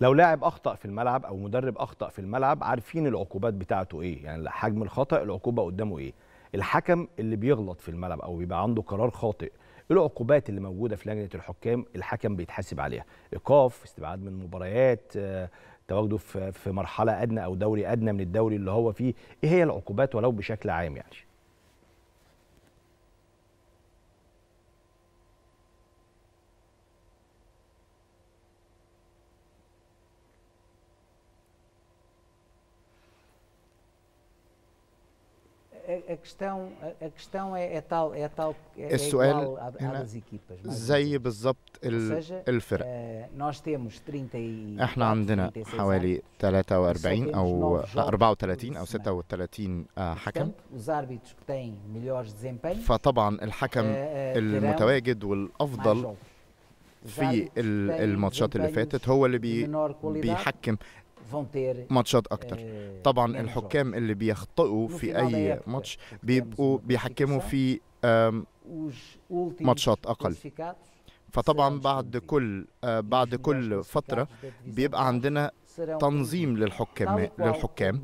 لو لاعب اخطا في الملعب او مدرب اخطا في الملعب عارفين العقوبات بتاعته ايه يعني حجم الخطا العقوبه قدامه ايه الحكم اللي بيغلط في الملعب او بيبقى عنده قرار خاطئ العقوبات اللي موجوده في لجنه الحكام الحكم بيتحاسب عليها ايقاف استبعاد من مباريات آه، تواجده في مرحله ادنى او دوري ادنى من الدوري اللي هو فيه ايه هي العقوبات ولو بشكل عام يعني a questão, a questão é, é tal, é tal, é, é igual à, à das equipas. زي بالظبط الفرق. Nós temos 30 احنا عندنا حوالي 43 او 34 او 36 حكم. Os árbitros que têm melhores desempenhos. فطبعا الحكم المتواجد والافضل في الماتشات اللي فاتت هو اللي بيحكم ماتشات اكتر آه، طبعا يعني الحكام اللي بيخطئوا في اي ماتش بيبقوا بيحكموا في ماتشات اقل فطبعا بعد كل آه، بعد كل فتره بيبقى عندنا تنظيم للحكام للحكام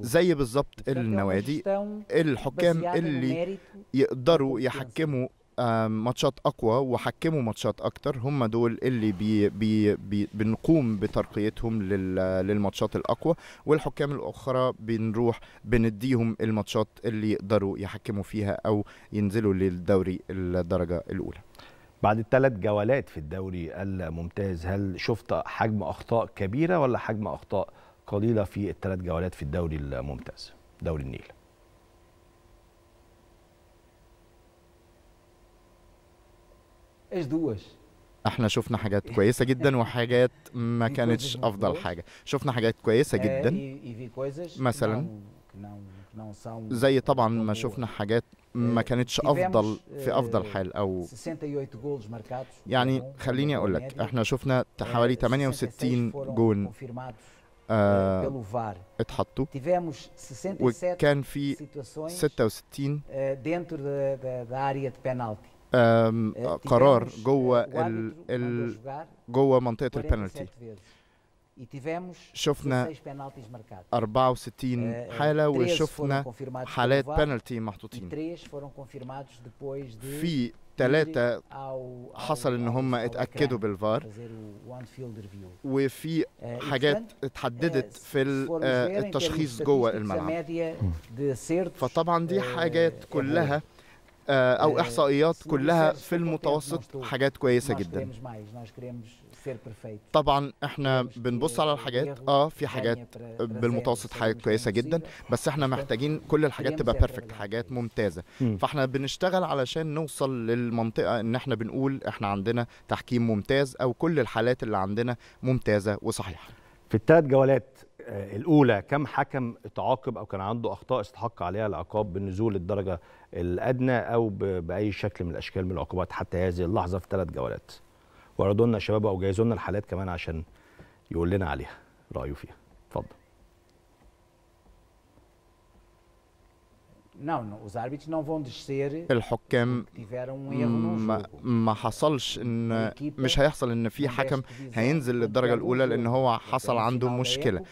زي بالظبط النوادي الحكام يعني اللي يقدروا يحكموا آه، ماتشات اقوى وحكموا ماتشات اكتر هم دول اللي بي بي بي بنقوم بترقيتهم للماتشات الاقوى والحكام الاخرى بنروح بنديهم الماتشات اللي يقدروا يحكموا فيها او ينزلوا للدوري الدرجه الاولى بعد الثلاث جولات في الدوري الممتاز هل شفت حجم اخطاء كبيره ولا حجم اخطاء قليله في الثلاث جولات في الدوري الممتاز دوري النيل مبقناش دوش احنا شفنا حاجات كويسه جدا وحاجات ما كانتش افضل حاجه شفنا حاجات كويسه آه، جدا مثلا زي طبعا ما شفنا حاجات آه، ما كانتش افضل في افضل حال آه، او يعني خليني اقول لك احنا شفنا حوالي 68 جون آه اتحطوا e وكان في 66 قرار جوه ال ال جوه منطقه البنالتي شفنا 64 آه، آه، حالة وشفنا حالات بنالتي محطوطين e في ثلاثة حصل ان هم اتأكدوا بالفار وفي آه، e حاجات اتحددت في التشخيص جوه الملعب فطبعا دي حاجات كلها آه، او آه، احصائيات كلها في المتوسط حاجات كويسه جدا طبعا احنا بنبص على الحاجات اه في حاجات آه، بالمتوسط حاجات كويسه جدا بس احنا طيب. محتاجين كل الحاجات تبقى بيرفكت حاجات ممتازه فاحنا بنشتغل علشان نوصل للمنطقه ان احنا بنقول احنا عندنا تحكيم ممتاز او كل الحالات اللي عندنا ممتازه وصحيحه في الثلاث جولات آه، الاولى كم حكم اتعاقب او كان عنده اخطاء استحق عليها العقاب بالنزول للدرجه الادنى او باي شكل من الاشكال من العقوبات حتى هذه اللحظه في ثلاث جولات وردوا لنا شباب او جايزوا لنا الحالات كمان عشان يقول لنا عليها رايه فيها الحكام ما حصلش ان مش هيحصل ان في حكم هينزل للدرجه الاولى لان هو حصل عنده مشكله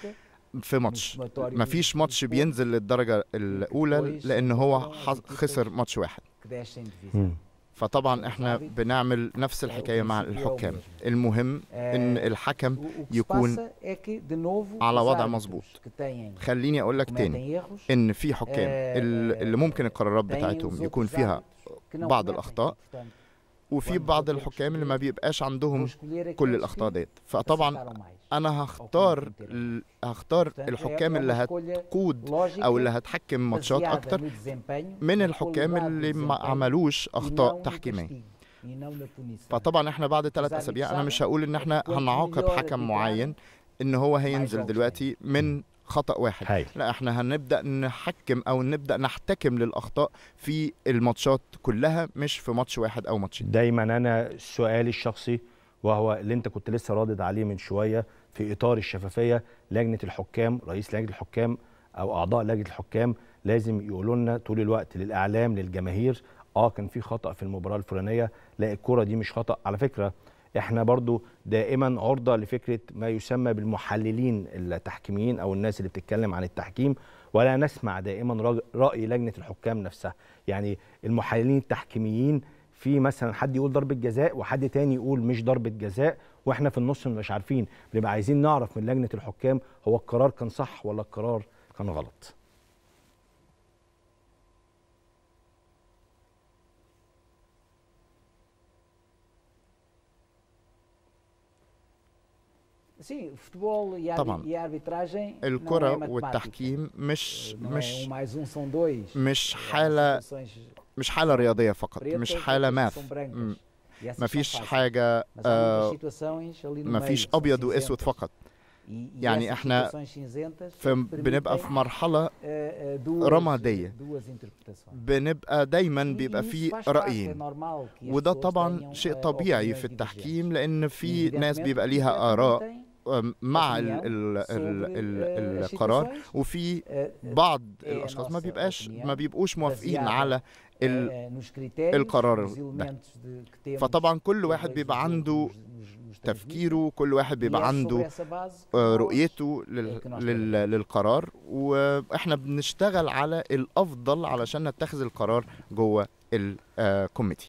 في ماتش ما فيش ماتش بينزل للدرجه e الاولى لان هو خسر ماتش واحد فطبعا احنا بنعمل نفس الحكايه مع الحكام المهم آه، ان الحكم يكون إيه على وضع مظبوط يعني. خليني اقول لك تاني ان في حكام آه، اللي ممكن القرارات بتاعتهم يكون فيها بعض الاخطاء يعني، وفي بعض الحكام اللي ما بيبقاش عندهم كل الاخطاء ديت فطبعا انا هختار هختار الحكام اللي هتقود او اللي هتحكم ماتشات اكتر من الحكام اللي ما عملوش اخطاء تحكيميه فطبعا احنا بعد ثلاث اسابيع انا مش هقول ان احنا هنعاقب حكم معين ان هو هينزل دلوقتي من hmm. خطا واحد هاي. لا احنا هنبدا نحكم او نبدا نحتكم للاخطاء في الماتشات كلها مش في ماتش واحد او ماتشين دايما انا سؤالي الشخصي وهو اللي انت كنت لسه رادد عليه من شويه في اطار الشفافيه لجنه الحكام رئيس لجنه الحكام او اعضاء لجنه الحكام لازم يقولوا لنا طول الوقت للاعلام للجماهير اه كان في خطا في المباراه الفلانيه لا الكره دي مش خطا على فكره احنا برضو دائما عرضه لفكره ما يسمى بالمحللين التحكيميين او الناس اللي بتتكلم عن التحكيم ولا نسمع دائما راي لجنه الحكام نفسها يعني المحللين التحكيميين في مثلا حد يقول ضربه جزاء وحد تاني يقول مش ضربه جزاء واحنا في النص مش عارفين بنبقى عايزين نعرف من لجنه الحكام هو القرار كان صح ولا القرار كان غلط sim, الكرة والتحكيم مش مش مش حالة مش حالة رياضية فقط، مش حالة ماث. ما فيش حاجة آه ما فيش أبيض وأسود فقط. يعني احنا في بنبقى في مرحله رماديه بنبقى دايما بيبقى في رايين وده طبعا شيء طبيعي في التحكيم لان في ناس بيبقى ليها اراء مع آه، القرار وفي آه، آه، بعض إيه، الاشخاص ما بيبقاش ما بيبقوش موافقين على القرار ده فطبعا كل واحد بيبقى عنده تفكيره كل واحد e بيبقى عنده رؤيته للقرار واحنا بنشتغل على الافضل علشان نتخذ القرار جوه الكوميتي